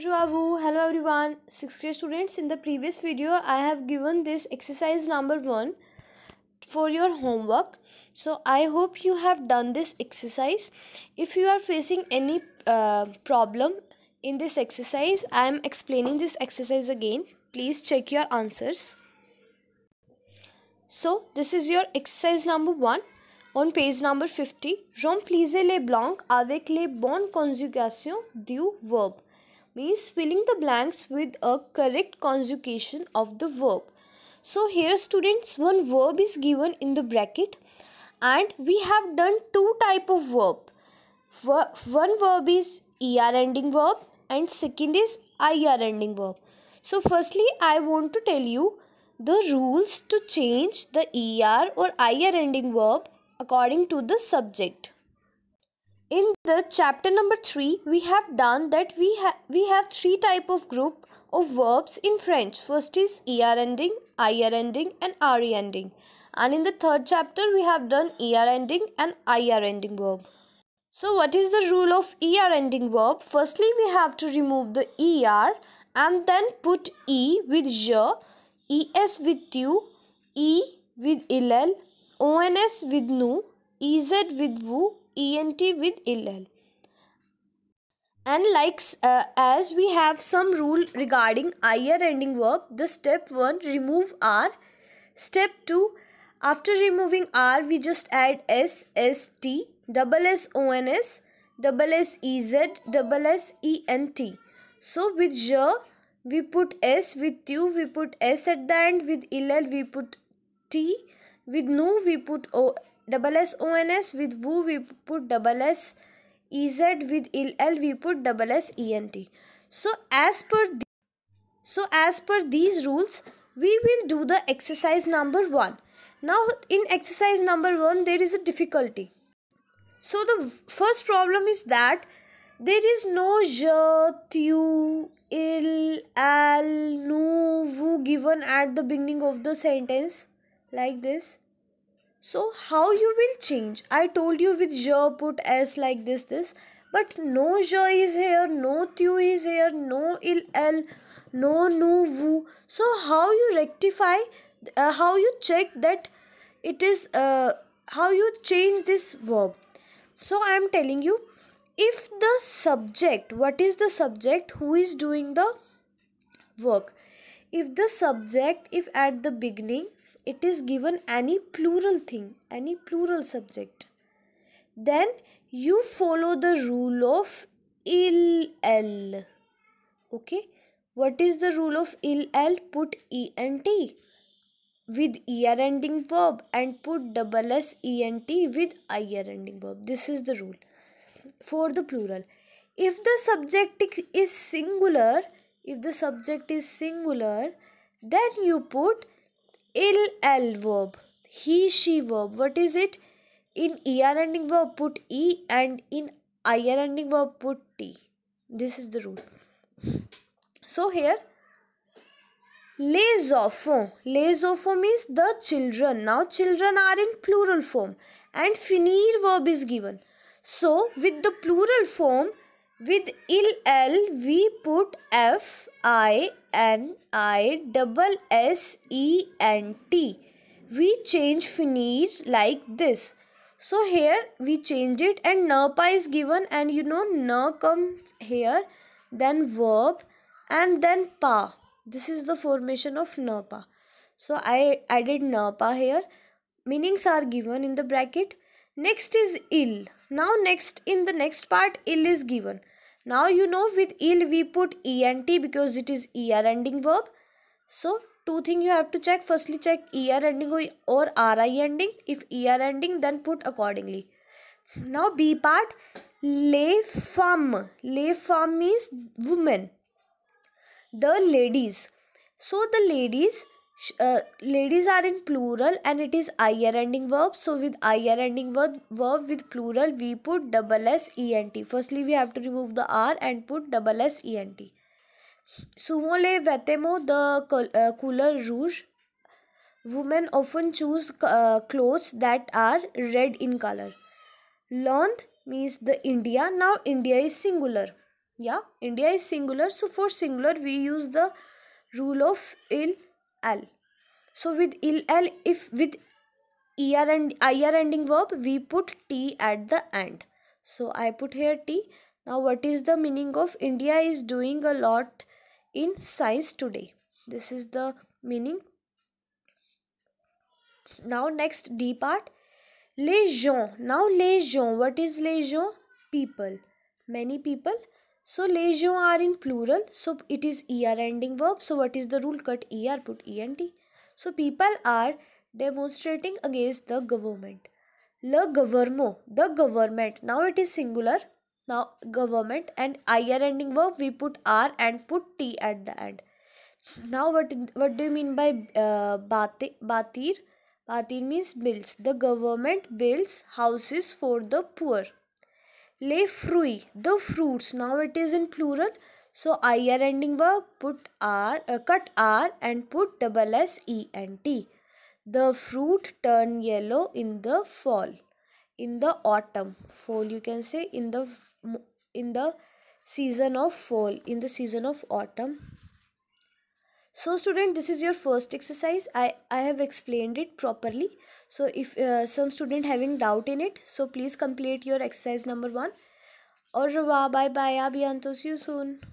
Bonjour hello everyone, 6th grade students. In the previous video, I have given this exercise number 1 for your homework. So, I hope you have done this exercise. If you are facing any uh, problem in this exercise, I am explaining this exercise again. Please check your answers. So, this is your exercise number 1 on page number 50. Remplissez les blancs avec les bonnes conjugations du verbe means filling the blanks with a correct conjugation of the verb. So here students one verb is given in the bracket and we have done two type of verb. one verb is ER ending verb and second is IR ending verb. So firstly I want to tell you the rules to change the ER or IR ending verb according to the subject. In the chapter number 3, we have done that we, have we have three type of group of verbs in French. First is ER ending, IR ending and RE ending. And in the third chapter, we have done ER ending and IR ending verb. So what is the rule of ER ending verb? Firstly, we have to remove the ER and then put E with J, ES with U, E with ILL, ONS with NU, EZ with VU, ENT with ill, And like uh, as we have some rule regarding IR ending verb, the step 1 remove R. Step 2 after removing R we just add S, S, T, double S, O, N, S, double S, E, Z, double S, E, N, T. So with J we put S, with U we put S at the end, with ill we put T, with NU we put O, double S O N S with woo we put double S E Z with ill we put double S E N T. So as per so as per these rules we will do the exercise number 1. Now in exercise number 1 there is a difficulty. So the first problem is that there is no je, tu, il, al, nu, vu given at the beginning of the sentence like this. So how you will change? I told you with je put s like this this but no je is here, no tu is here, no il l, no nu vu. So how you rectify, uh, how you check that it is, uh, how you change this verb. So I am telling you if the subject, what is the subject, who is doing the work. If the subject, if at the beginning it is given any plural thing, any plural subject, then you follow the rule of ill. Okay. What is the rule of ill? Put E and T with ER ending verb and put double s e n t with IR ending verb. This is the rule for the plural. If the subject is singular, if the subject is singular, then you put ill l verb he she verb what is it in er ending verb put e and in ir ending verb put t this is the rule so here les enfants les enfants means the children now children are in plural form and finir verb is given so with the plural form with ill L, we put F, I, N, I, double S, E, N, T. We change finir like this. So here we change it and napa is given and you know na comes here, then verb and then pa. This is the formation of napa. So I added napa here. Meanings are given in the bracket. Next is ill. Now next in the next part ill is given now you know with ill we put ent because it is er ending verb. So two thing you have to check. Firstly check er ending or ri ending. If er ending then put accordingly. Now B part lay farm. Lay farm means woman. The ladies. So the ladies uh, ladies are in plural and it is ir ending verb so with ir ending verb, verb with plural we put double s ent firstly we have to remove the r and put double s ent souvent les the uh, cooler rouge women often choose uh, clothes that are red in color lond means the india now india is singular yeah india is singular so for singular we use the rule of il l so with l if with er and ir ending verb we put t at the end so i put here t now what is the meaning of india is doing a lot in science today this is the meaning now next d part les gens now les gens what is les gens people many people so legion are in plural. So it is er ending verb. So what is the rule? Cut er, put ent. So people are demonstrating against the government. Le government, the government. Now it is singular. Now government and ir ending verb. We put r and put t at the end. Now what what do you mean by uh, batir? Batir means builds. The government builds houses for the poor. Le fruits, the fruits, now it is in plural. So, IR ending verb, put R, uh, cut R and put double S, E and T. The fruit turn yellow in the fall, in the autumn. Fall you can say in the, in the season of fall, in the season of autumn so student this is your first exercise i i have explained it properly so if uh, some student having doubt in it so please complete your exercise number 1 और bye bye. I'll be C you soon.